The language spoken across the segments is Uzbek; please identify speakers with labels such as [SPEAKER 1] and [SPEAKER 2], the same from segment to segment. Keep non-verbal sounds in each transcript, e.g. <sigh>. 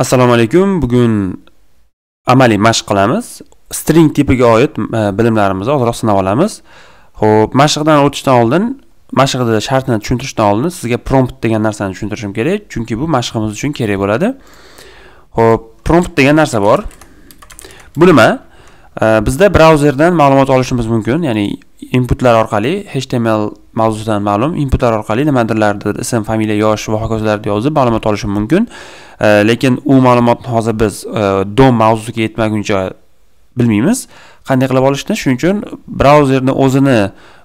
[SPEAKER 1] assalomu alaykum bugun amaliy mashq qilamiz string tipiga oid e, bilimlarimizni ozroq sinab olamiz ho'p mashqdan o'tishdan oldin mashqni shartni tushuntirishdan oldin sizga prompt degan narsani tushuntirishim kerak chunki bu mashqimiz uchun kerak bo'ladi ho'p prompt degan narsa bor bu nima e, bizda brauzerdan ma'lumot olishimiz mumkin ya'ni inputlar orqali html mavzudan ma'lum inputlar orqali nimadirlarni ism familiya yosh va hokazolarni yozib ma'lumot olishim mumkin e, lekin u ma'lumotni hozir biz e, dom mavzusiga yetmaguncha bilmaymiz qanday qilib olishni shuning uchun brauzerni o'zini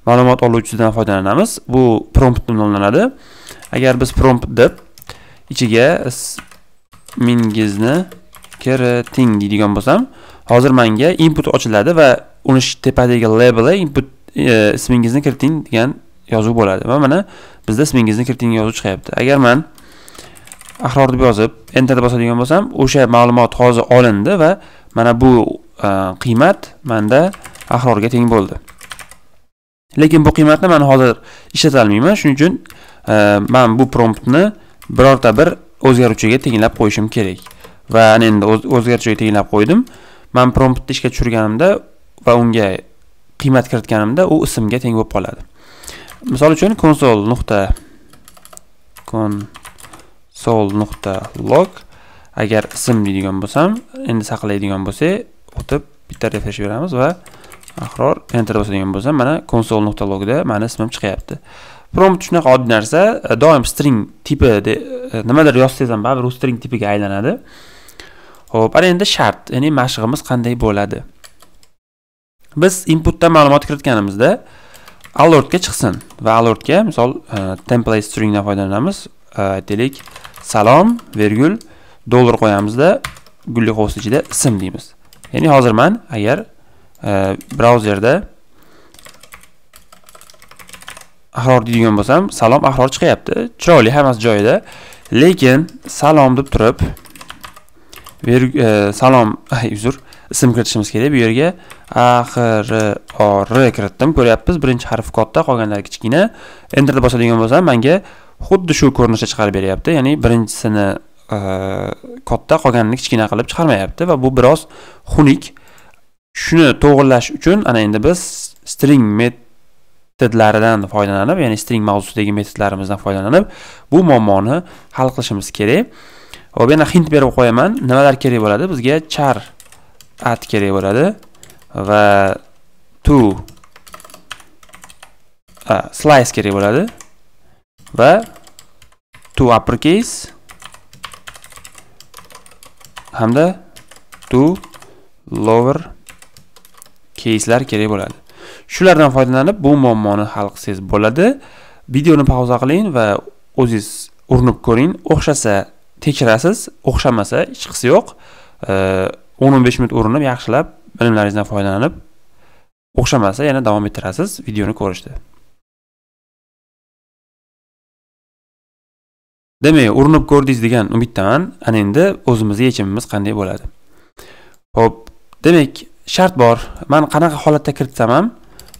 [SPEAKER 1] ma'lumot oluvchisidan foydalanamiz bu prompt nomlanadi agar biz prompt deb ichiga ismingizni kiriting deydigan bo'lsam hozir menga input ochiladi va uni tepadagi labeli input e, ismingizni kiriting degan yozuv bo'ladi va mana bizda ismingizni kiriting yozuv chiqyapti agar man ahror deb yozib enter bosadigan bo'lsam o'sha ma'lumot hozir olindi va mana bu e, qiymat manda ahrorga teng bo'ldi lekin bu qiymatni man hozir ishlata olmayman shuning uchun e, man bu promptni birorta bir o'zgaruvchiga tenglab qo'yishim kerak va ana endi o'zgaruvchiga tenglab qo'ydim man promptni ishga tushirganimda va unga qiymat kiritganimda u ismga teng bo'lib qoladi misol uchun konsol nuqta konsol nuqta log agar ism deydigan bo'lsam endi saqlaydigan bo'lsak o'tib bitta refresh beramiz va ahror enter bosadigan bo'lsam mana konsol nuqta logda mani ismim chiqyapti prompt shunaqa oddiy narsa e, doim string tipi e, nimadir yozsangiz ham baribir u string tipiga aylanadi ho'p ana endi shart ya'ni mashg'imiz qanday bo'ladi biz inputdan ma'lumot kiritganimizda alertga chiqsin va alertga misol e, template stringdan foydalanamiz e, aytaylik salom vergul dollar qo'yamizda gulli qovus ichida ism deymiz ya'ni hozir man agar e, brauzerda ahror deydigan bo'lsam salom ahror chiqyapti chiroyli hammasi joyida lekin salom deb turib salom <laughs> uzr ism kiritishimiz kerak bu yerga a x r o r kiritdim ko'ryapmiz birinchi harf katta qolganlari kichkina enterni bosadigan bo'lsam menga xuddi shu ko'rinishda chiqarib beryapti ya'ni birinchisini e, katta qolganini kichkina qilib chiqarmayapti va bu biroz xunuk shuni to'g'irlash uchun ana endi biz string metodlaridan foydalanib ya'ni string mavzusidagi metodlarimizdan foydalanib bu muammoni hal qilishimiz kerak va yana hint berib qo'yaman nimalar kerak bo'ladi bizga char at kerak bo'ladi va to slice kerak bo'ladi va to uppercase hamda to lower keyslar kerak bo'ladi shulardan foydalanib bu muammoni hal qilsangiz bo'ladi videoni pauza qiling va o'zingiz urinib ko'ring o'xshasa tekshirasiz o'xshamasa hech qisi yo'q o'n o'n besh minut o'rinib yaxshilab bilimlaringizdan foydalanib o'xshamasa yana davom ettirasiz videoni ko'rishni demak urinib ko'rdingiz degan umiddaman ana endi o'zimizni yechimimiz qanday bo'ladi ho'p demak shart bor man qanaqa holatda kiritsam ham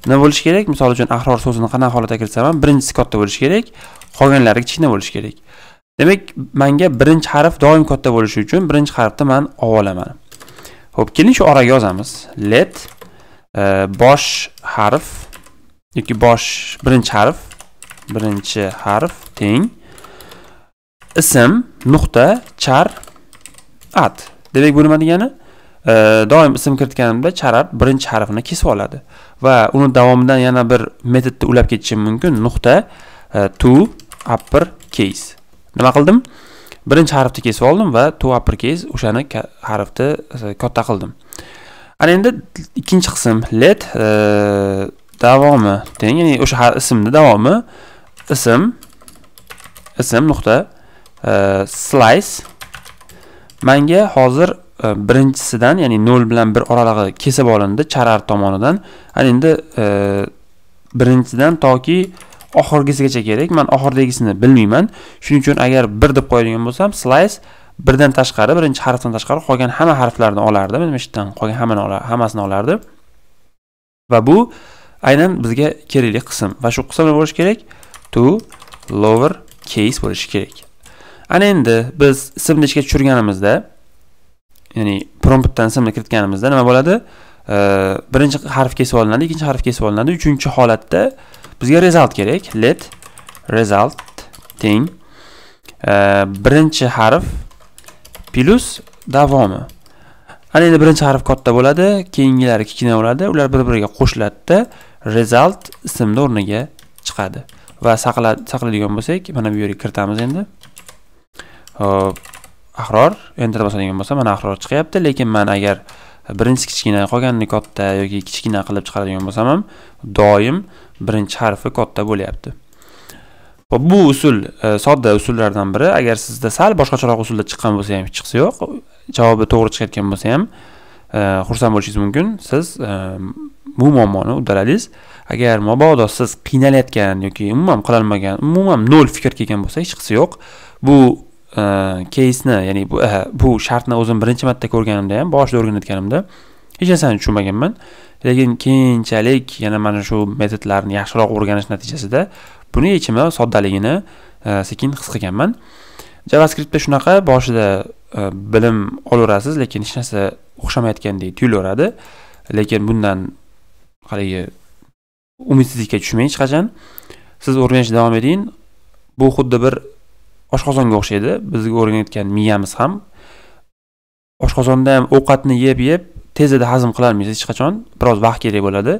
[SPEAKER 1] nima bo'lishi kerak misol uchun ahror so'zini qanaqa holatda kiritsam ham birinchisi katta bo'lishi kerak qolganlari kichkina bo'lishi kerak demak manga birinchi harf doim katta bo'lishi uchun birinchi harfni man o olaman ho'p keling shu oraga yozamiz. Let e, bosh harf yoki bosh birinchi harf, birinchi harf teng ism nuqta char at. Demak, bu nima degani? E, doim ism kiritganimda charat birinchi harfini kesib oladi va uni davomidan yana bir metodni ulab ketishim mumkin nuqta e, to upper case nima qildim birinchi harfni kesib oldim va to uppercase o'shani harfni e, katta qildim ana endi ikkinchi qism let e, davomi teng ya'ni o'sha ismni davomi ism ism nuqta e, slice manga hozir birinchisidan ya'ni 0 bilan 1 oralig'i kesib olindi charar tomonidan ana endi birinchidan toki oxirgisigacha kerak man oxiridagisini bilmayman shuning uchun agar bir deb qo'yadigan bo'lsam slays birdan tashqari birinchi harfdan tashqari qolgan hamma harflarni olardi mana shu yerdan qolgan hammani hammasini olardi va bu aynan bizga kerakli qism va shu qism nima bo'lishi kerak to lower case bo'lishi kerak ana endi biz ismni ichiga tushirganimizda ya'ni promptdan ismni kiritganimizda nima bo'ladi birinchi harf kesib olinadi ikkinchi harf kesib olinadi uchinchi holatda bizga result kerak let result teng birinchi harf plus davomi ana endi birinchi harf katta bo'ladi keyingilari kichkina bo'ladi ular bir biriga qo'shiladida result ismni o'rniga chiqadi va saqlaydigan bo'lsak mana bu yerga kiritamiz endi hop ahror enter bosadigan bo'lsa mana ahror chiqyapti lekin man agar birinchisi kichkina qolganini katta yoki kichkina qilib chiqaradigan bo'lsam ham doim birinchi harfi katta bo'lyapti bu usul e, sodda usullardan biri agar sizda sal boshqacharoq usulda chiqqan bo'lsa ham hech qisi yo'q javobi to'g'ri chiqayotgan bo'lsa ham e, xursand bo'lishingiz mumkin siz e, bu muammoni uddaladingiz agar mabodo siz qiynalayotgan yoki umuman qilolmagan umuman nol fikr kelgan bo'lsa hech qisi yo'q bu keysni ya'ni bu, bu shartni o'zim birinchi marta ko'rganimda ham boshida o'rganayotganimda hech narsani tushunmaganman lekin keyinchalik yana mana shu metodlarni yaxshiroq o'rganish natijasida buni yechimi soddaligini e, sekin his qilganman javascriptda shunaqa boshida e, bilim olaverasiz lekin hech narsa o'xshamayotgandek tuyulaveradi lekin bundan haligi umidsizlikka tushmang hech qachon siz o'rganishni davom eting bu xuddi bir oshqozonga o'xshaydi bizga o'rgatgan miyamiz ham oshqozonda ham ovqatni yeb yeb tezda hazm qilolmaysiz hech qachon biroz vaqt kerak bo'ladi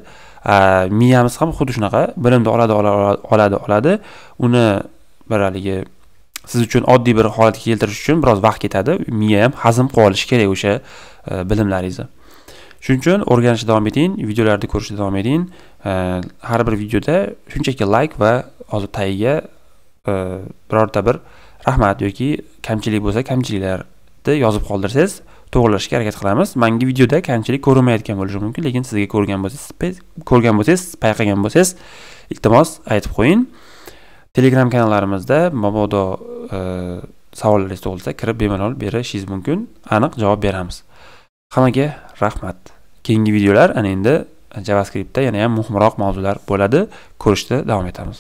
[SPEAKER 1] miyamiz ham xuddi shunaqa bilimni oladi oladi oladi uni bir haligi siz uchun oddiy bir holatga keltirish uchun biroz vaqt ketadi miya ham hazm qilib olishi kerak o'sha e, bilimlaringizni shuning uchun o'rganishni davom eting videolarni ko'rishni davom eting e, har bir videoda shunchaki layk va hozir tagiga e, birorta bir rahmat yoki kamchilik bo'lsa kamchiliklarni yozib qoldirsangiz to'g'irlashga harakat qilamiz manga videoda kamchilik ko'rinmayotgan bo'lishi mumkin lekin sizga ko'rgan bo'lsangiz ko'rgan bo'lsangiz payqagan bo'lsangiz iltimos aytib qo'ying telegram kanallarimizda mabodo e, savollaringiz tug'ilsa kirib bemalol berishingiz mumkin aniq javob beramiz hammaga rahmat keyingi videolar ana endi javascriptda yana ham muhimroq mavzular bo'ladi ko'rishda davom etamiz